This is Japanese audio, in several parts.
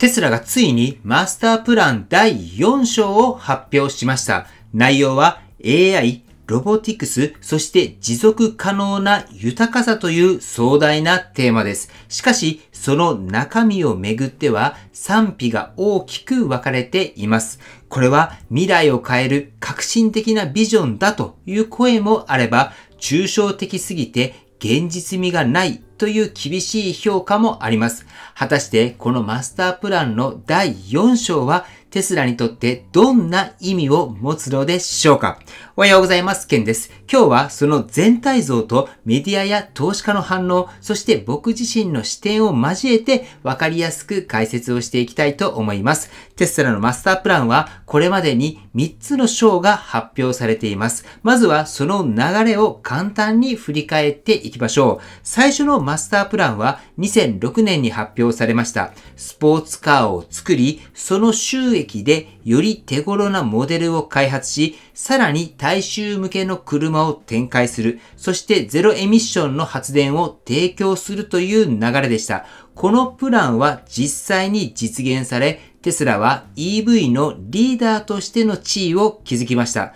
テスラがついにマスタープラン第4章を発表しました。内容は AI、ロボティクス、そして持続可能な豊かさという壮大なテーマです。しかし、その中身をめぐっては賛否が大きく分かれています。これは未来を変える革新的なビジョンだという声もあれば、抽象的すぎて現実味がないという厳しい評価もあります。果たしてこのマスタープランの第4章はテスラにとってどんな意味を持つのでしょうかおはようございます、ケンです。今日はその全体像とメディアや投資家の反応、そして僕自身の視点を交えて分かりやすく解説をしていきたいと思います。テスラのマスタープランはこれまでに3つの章が発表されています。まずはその流れを簡単に振り返っていきましょう。最初のマスタープランは2006年に発表されました。スポーツカーを作り、その収益でより手頃なモデルを開発し、さらに大衆向けの車を展開する、そしてゼロエミッションの発電を提供するという流れでした。このプランは実際に実現され、テスラは EV のリーダーとしての地位を築きました。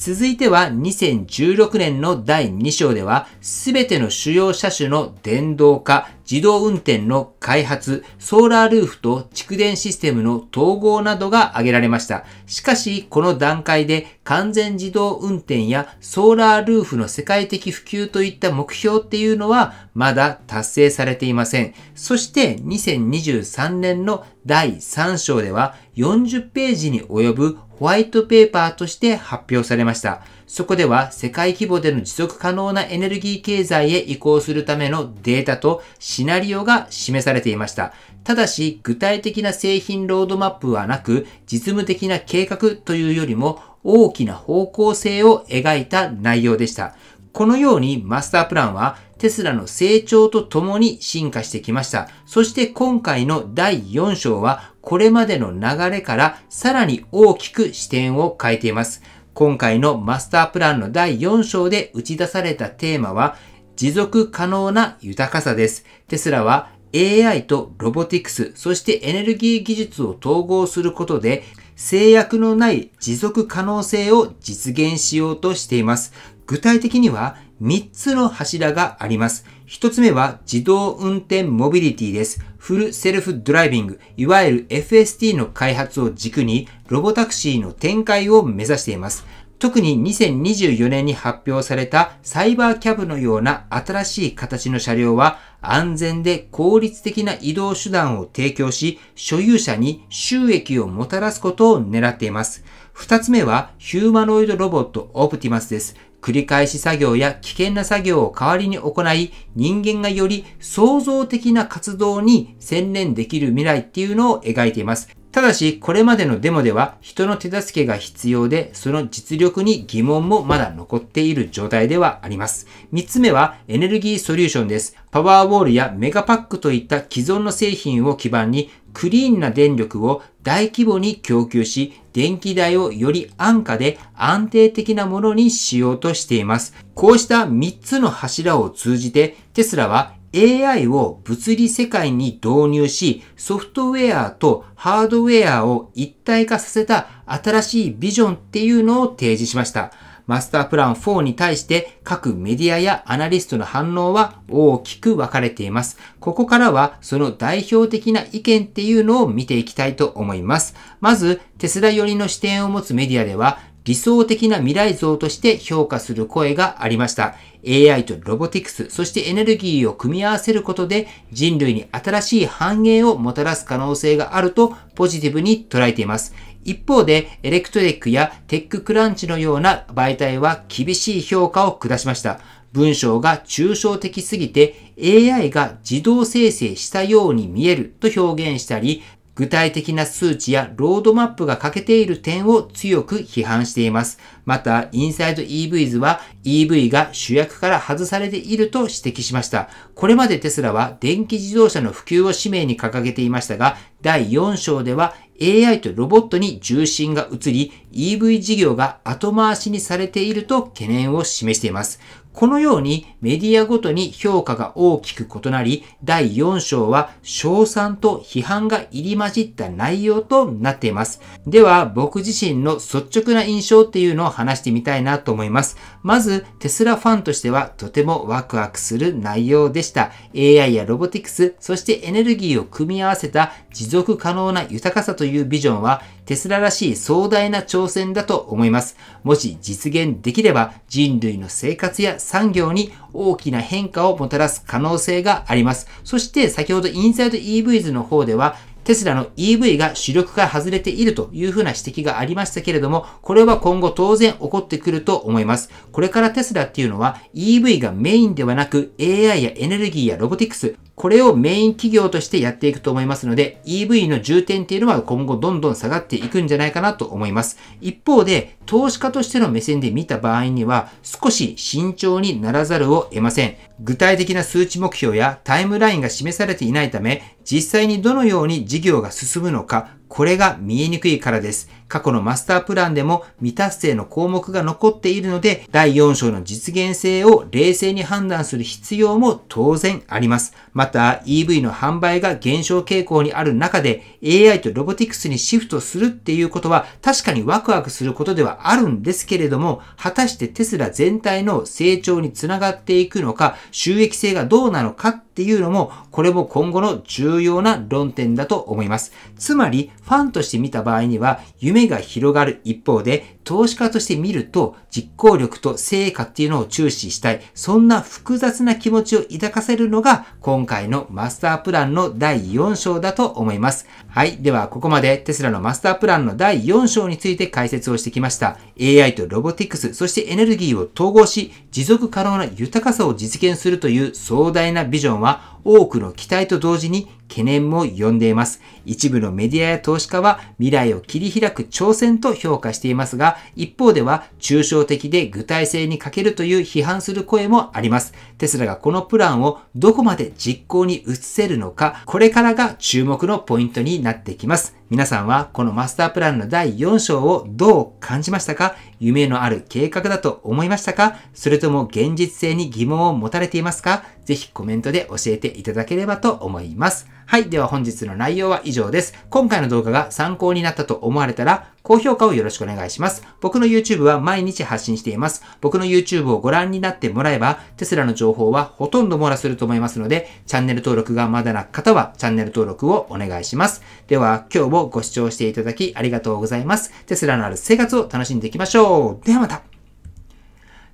続いては2016年の第2章では、すべての主要車種の電動化、自動運転の開発、ソーラールーフと蓄電システムの統合などが挙げられました。しかし、この段階で完全自動運転やソーラールーフの世界的普及といった目標っていうのはまだ達成されていません。そして2023年の第3章では40ページに及ぶホワイトペーパーとして発表されました。そこでは世界規模での持続可能なエネルギー経済へ移行するためのデータとシナリオが示されていました。ただし、具体的な製品ロードマップはなく、実務的な計画というよりも大きな方向性を描いた内容でした。このようにマスタープランはテスラの成長とともに進化してきました。そして今回の第4章はこれまでの流れからさらに大きく視点を変えています。今回のマスタープランの第4章で打ち出されたテーマは持続可能な豊かさです。テスラは AI とロボティクス、そしてエネルギー技術を統合することで制約のない持続可能性を実現しようとしています。具体的には3つの柱があります。1つ目は自動運転モビリティです。フルセルフドライビング、いわゆる FST の開発を軸にロボタクシーの展開を目指しています。特に2024年に発表されたサイバーキャブのような新しい形の車両は安全で効率的な移動手段を提供し、所有者に収益をもたらすことを狙っています。二つ目はヒューマノイドロボットオプティマスです。繰り返し作業や危険な作業を代わりに行い、人間がより創造的な活動に専念できる未来っていうのを描いています。ただし、これまでのデモでは人の手助けが必要で、その実力に疑問もまだ残っている状態ではあります。三つ目はエネルギーソリューションです。パワーウォールやメガパックといった既存の製品を基盤に、クリーンな電力を大規模に供給し、電気代をより安価で安定的なものにしようとしています。こうした3つの柱を通じて、テスラは AI を物理世界に導入し、ソフトウェアとハードウェアを一体化させた新しいビジョンっていうのを提示しました。マスタープラン4に対して各メディアやアナリストの反応は大きく分かれています。ここからはその代表的な意見っていうのを見ていきたいと思います。まず、テスラ寄りの視点を持つメディアでは、理想的な未来像として評価する声がありました。AI とロボティクス、そしてエネルギーを組み合わせることで人類に新しい繁栄をもたらす可能性があるとポジティブに捉えています。一方で、エレクトリックやテッククランチのような媒体は厳しい評価を下しました。文章が抽象的すぎて AI が自動生成したように見えると表現したり、具体的な数値やロードマップが欠けている点を強く批判しています。また、インサイド EVs は EV が主役から外されていると指摘しました。これまでテスラは電気自動車の普及を使命に掲げていましたが、第4章では AI とロボットに重心が移り、EV 事業が後回しにされていると懸念を示しています。このようにメディアごとに評価が大きく異なり、第4章は賞賛と批判が入り混じった内容となっています。では、僕自身の率直な印象っていうのを話してみたいなと思います。まず、テスラファンとしてはとてもワクワクする内容でした。AI やロボティクス、そしてエネルギーを組み合わせた持続可能な豊かさというビジョンは、テスラらしい壮大な挑戦だと思います。もし実現できれば、人類の生活や産業に大きな変化をもたらす可能性があります。そして先ほどインサイド EV 図の方ではテスラの EV が主力から外れているというふうな指摘がありましたけれども、これは今後当然起こってくると思います。これからテスラっていうのは EV がメインではなく AI やエネルギーやロボティクス、これをメイン企業としてやっていくと思いますので、EV の重点っていうのは今後どんどん下がっていくんじゃないかなと思います。一方で、投資家としての目線で見た場合には、少し慎重にならざるを得ません。具体的な数値目標やタイムラインが示されていないため、実際にどのように事業が進むのか、これが見えにくいからです。過去のマスタープランでも未達成の項目が残っているので、第4章の実現性を冷静に判断する必要も当然あります。また、EV の販売が減少傾向にある中で、AI とロボティクスにシフトするっていうことは、確かにワクワクすることではあるんですけれども、果たしてテスラ全体の成長につながっていくのか、収益性がどうなのかっていうのも、これも今後の重要な論点だと思います。つまり、ファンとして見た場合には、夢が広がる一方で、投資家として見ると、実行力と成果っていうのを注視したい。そんな複雑な気持ちを抱かせるのが、今回のマスタープランの第4章だと思います。はい。では、ここまでテスラのマスタープランの第4章について解説をしてきました。AI とロボティクス、そしてエネルギーを統合し、持続可能な豊かさを実現するという壮大なビジョンは、は多くの期待と同時に懸念も呼んでいます。一部のメディアや投資家は未来を切り開く挑戦と評価していますが、一方では抽象的で具体性に欠けるという批判する声もあります。テスラがこのプランをどこまで実行に移せるのか、これからが注目のポイントになってきます。皆さんはこのマスタープランの第4章をどう感じましたか夢のある計画だと思いましたかそれとも現実性に疑問を持たれていますかぜひコメントで教えてていただければと思います。はい。では本日の内容は以上です。今回の動画が参考になったと思われたら、高評価をよろしくお願いします。僕の YouTube は毎日発信しています。僕の YouTube をご覧になってもらえば、テスラの情報はほとんど網羅すると思いますので、チャンネル登録がまだな方はチャンネル登録をお願いします。では、今日もご視聴していただきありがとうございます。テスラのある生活を楽しんでいきましょう。ではまた。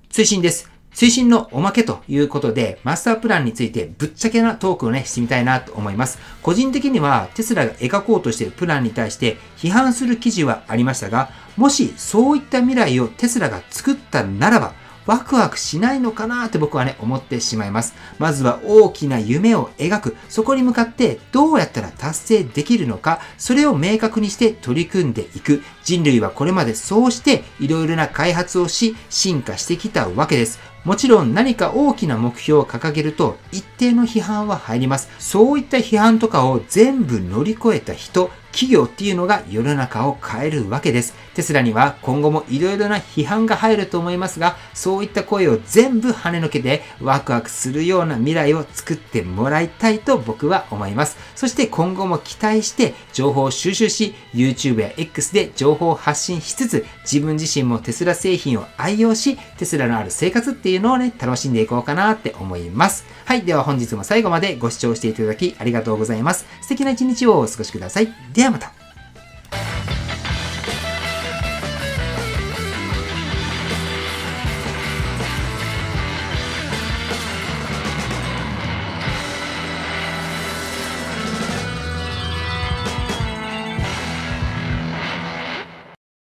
追伸です。推進のおまけということで、マスタープランについてぶっちゃけなトークをね、してみたいなと思います。個人的にはテスラが描こうとしているプランに対して批判する記事はありましたが、もしそういった未来をテスラが作ったならば、ワクワクしないのかなって僕はね、思ってしまいます。まずは大きな夢を描く。そこに向かってどうやったら達成できるのか、それを明確にして取り組んでいく。人類はこれまでそうしていろいろな開発をし、進化してきたわけです。もちろん何か大きな目標を掲げると一定の批判は入ります。そういった批判とかを全部乗り越えた人、企業っていうのが世の中を変えるわけです。テスラには今後も色々な批判が入ると思いますが、そういった声を全部跳ねのけてワクワクするような未来を作ってもらいたいと僕は思います。そして今後も期待して情報を収集し、YouTube や X で情報を発信しつつ、自分自身もテスラ製品を愛用し、テスラのある生活っていうのをね、楽しんでいこうかなって思います。はい、では本日も最後までご視聴していただきありがとうございます。素敵な一日をお過ごしください。ではではまた。